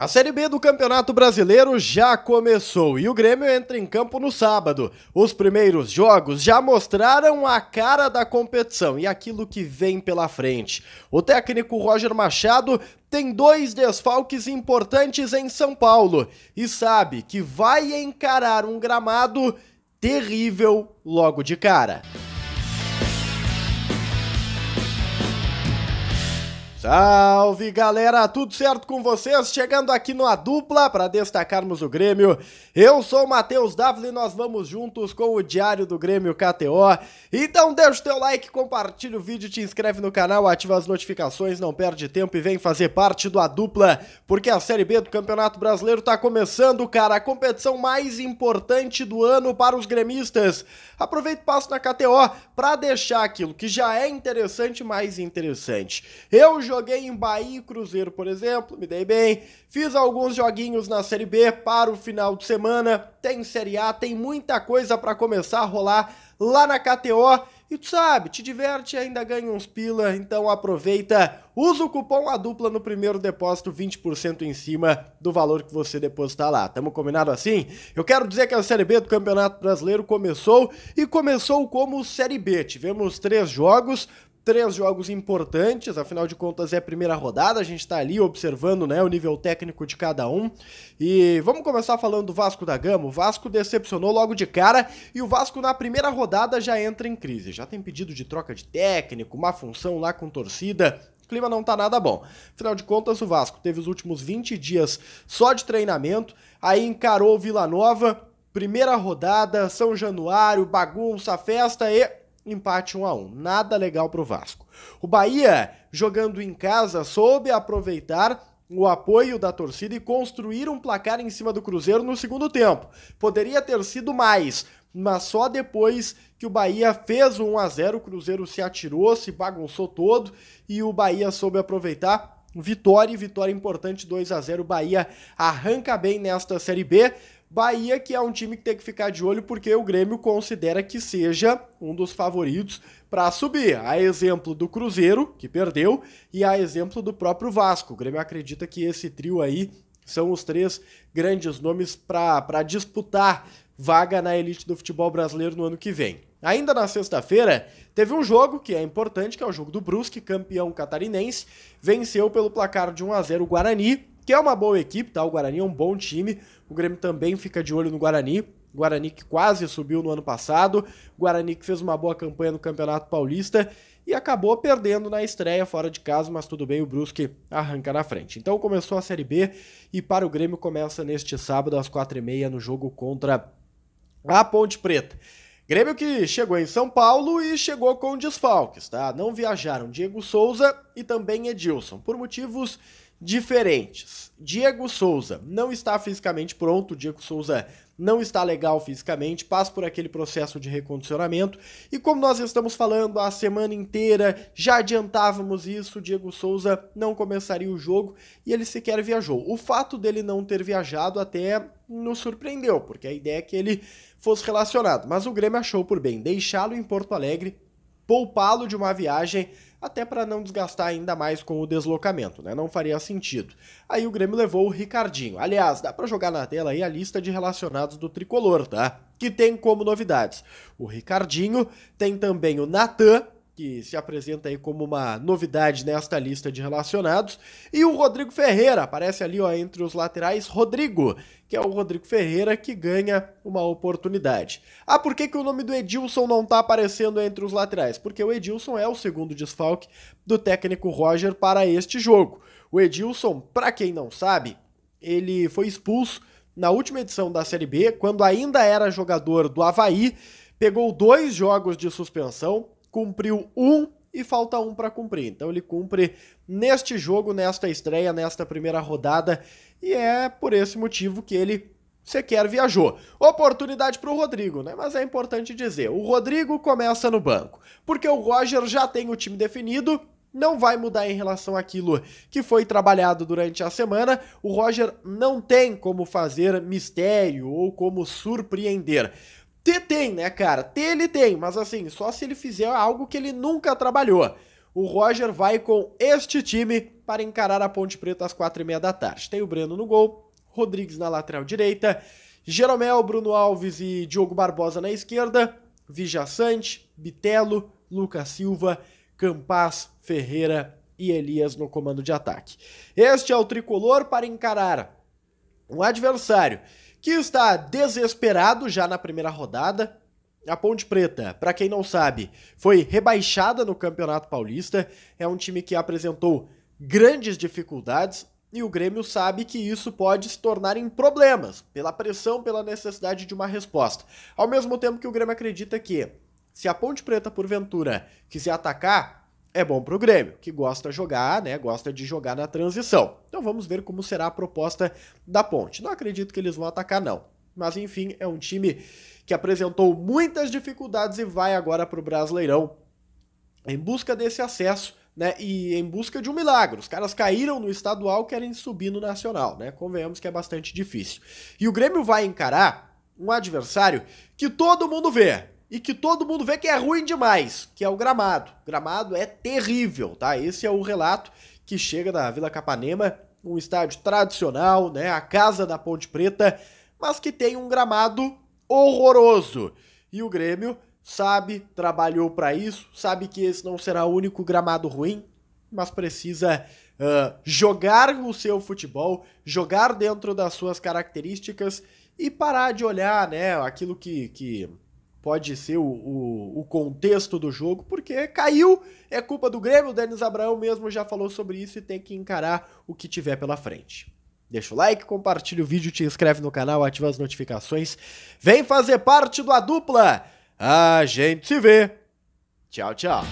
A Série B do Campeonato Brasileiro já começou e o Grêmio entra em campo no sábado. Os primeiros jogos já mostraram a cara da competição e aquilo que vem pela frente. O técnico Roger Machado tem dois desfalques importantes em São Paulo e sabe que vai encarar um gramado terrível logo de cara. Salve galera, tudo certo com vocês? Chegando aqui no A Dupla para destacarmos o Grêmio. Eu sou o Matheus Davi e nós vamos juntos com o Diário do Grêmio KTO. Então deixa o teu like, compartilha o vídeo, te inscreve no canal, ativa as notificações, não perde tempo e vem fazer parte do A Dupla, porque a Série B do Campeonato Brasileiro está começando, cara, a competição mais importante do ano para os gremistas. Aproveita e passo na KTO para deixar aquilo que já é interessante mais interessante. Eu joguei em Bahia e Cruzeiro, por exemplo, me dei bem. Fiz alguns joguinhos na Série B para o final de semana. Tem Série A, tem muita coisa para começar a rolar lá na KTO. E tu sabe, te diverte ainda ganha uns pila, então aproveita. Usa o cupom A Dupla no primeiro depósito, 20% em cima do valor que você depositar lá. Tamo combinado assim? Eu quero dizer que a Série B do Campeonato Brasileiro começou e começou como Série B. Tivemos três jogos, três jogos importantes, afinal de contas é a primeira rodada, a gente está ali observando né, o nível técnico de cada um. E vamos começar falando do Vasco da Gama. O Vasco decepcionou logo de cara e o Vasco na primeira rodada já entra em crise. Já tem pedido de troca de técnico, uma função lá com torcida, o clima não tá nada bom. Afinal de contas, o Vasco teve os últimos 20 dias só de treinamento, aí encarou o Vila Nova, primeira rodada, São Januário, bagunça, festa e empate 1 a 1. Nada legal para o Vasco. O Bahia, jogando em casa, soube aproveitar o apoio da torcida e construir um placar em cima do Cruzeiro no segundo tempo. Poderia ter sido mais, mas só depois que o Bahia fez o 1 a 0, o Cruzeiro se atirou, se bagunçou todo e o Bahia soube aproveitar. Vitória e vitória importante 2 a 0. O Bahia arranca bem nesta Série B. Bahia, que é um time que tem que ficar de olho porque o Grêmio considera que seja um dos favoritos para subir. A exemplo do Cruzeiro, que perdeu, e a exemplo do próprio Vasco. O Grêmio acredita que esse trio aí são os três grandes nomes para disputar vaga na elite do futebol brasileiro no ano que vem. Ainda na sexta-feira, teve um jogo que é importante, que é o jogo do Brusque, campeão catarinense, venceu pelo placar de 1 a 0 o Guarani que é uma boa equipe, tá? O Guarani é um bom time. O Grêmio também fica de olho no Guarani. O Guarani que quase subiu no ano passado, o Guarani que fez uma boa campanha no Campeonato Paulista e acabou perdendo na estreia fora de casa, mas tudo bem, o Brusque arranca na frente. Então começou a Série B e para o Grêmio começa neste sábado às quatro e meia no jogo contra a Ponte Preta. Grêmio que chegou em São Paulo e chegou com desfalques, tá? Não viajaram Diego Souza e também Edilson, por motivos diferentes. Diego Souza não está fisicamente pronto, Diego Souza não está legal fisicamente, passa por aquele processo de recondicionamento. E como nós estamos falando a semana inteira, já adiantávamos isso, Diego Souza não começaria o jogo e ele sequer viajou. O fato dele não ter viajado até nos surpreendeu, porque a ideia é que ele fosse relacionado, mas o Grêmio achou por bem deixá-lo em Porto Alegre, poupá-lo de uma viagem até para não desgastar ainda mais com o deslocamento, né? Não faria sentido. Aí o Grêmio levou o Ricardinho. Aliás, dá para jogar na tela aí a lista de relacionados do tricolor, tá? Que tem como novidades o Ricardinho, tem também o Natan que se apresenta aí como uma novidade nesta lista de relacionados. E o Rodrigo Ferreira aparece ali ó, entre os laterais. Rodrigo, que é o Rodrigo Ferreira que ganha uma oportunidade. Ah, por que, que o nome do Edilson não está aparecendo entre os laterais? Porque o Edilson é o segundo desfalque do técnico Roger para este jogo. O Edilson, para quem não sabe, ele foi expulso na última edição da Série B, quando ainda era jogador do Havaí, pegou dois jogos de suspensão, cumpriu um e falta um para cumprir. Então ele cumpre neste jogo, nesta estreia, nesta primeira rodada, e é por esse motivo que ele sequer viajou. Oportunidade para o Rodrigo, né? Mas é importante dizer, o Rodrigo começa no banco, porque o Roger já tem o time definido, não vai mudar em relação àquilo que foi trabalhado durante a semana. O Roger não tem como fazer mistério ou como surpreender. Ter tem, né, cara? Ter ele tem, mas assim, só se ele fizer algo que ele nunca trabalhou. O Roger vai com este time para encarar a Ponte Preta às quatro e meia da tarde. Tem o Breno no gol, Rodrigues na lateral direita, Jeromel, Bruno Alves e Diogo Barbosa na esquerda, Sante, Bitelo, Lucas Silva, Campaz, Ferreira e Elias no comando de ataque. Este é o tricolor para encarar um adversário que está desesperado já na primeira rodada. A Ponte Preta, para quem não sabe, foi rebaixada no Campeonato Paulista. É um time que apresentou grandes dificuldades e o Grêmio sabe que isso pode se tornar em problemas pela pressão, pela necessidade de uma resposta. Ao mesmo tempo que o Grêmio acredita que, se a Ponte Preta porventura quiser atacar, é bom para o Grêmio, que gosta de jogar, né? Gosta de jogar na transição. Então vamos ver como será a proposta da Ponte. Não acredito que eles vão atacar, não. Mas enfim, é um time que apresentou muitas dificuldades e vai agora para o Brasileirão em busca desse acesso. Né, e em busca de um milagre. Os caras caíram no estadual, querem subir no nacional, né? Convenhamos que é bastante difícil. E o Grêmio vai encarar um adversário que todo mundo vê, e que todo mundo vê que é ruim demais, que é o gramado. O gramado é terrível, tá? Esse é o relato que chega da Vila Capanema, um estádio tradicional, né, a casa da Ponte Preta, mas que tem um gramado horroroso. E o Grêmio sabe, trabalhou para isso, sabe que esse não será o único gramado ruim, mas precisa uh, jogar o seu futebol, jogar dentro das suas características e parar de olhar, né, aquilo que, que pode ser o, o, o, contexto do jogo, porque caiu, é culpa do Grêmio, o Denis Abraão mesmo já falou sobre isso e tem que encarar o que tiver pela frente. Deixa o like, compartilha o vídeo, te inscreve no canal, ativa as notificações. Vem fazer parte do A Dupla! A gente se vê! Tchau, tchau!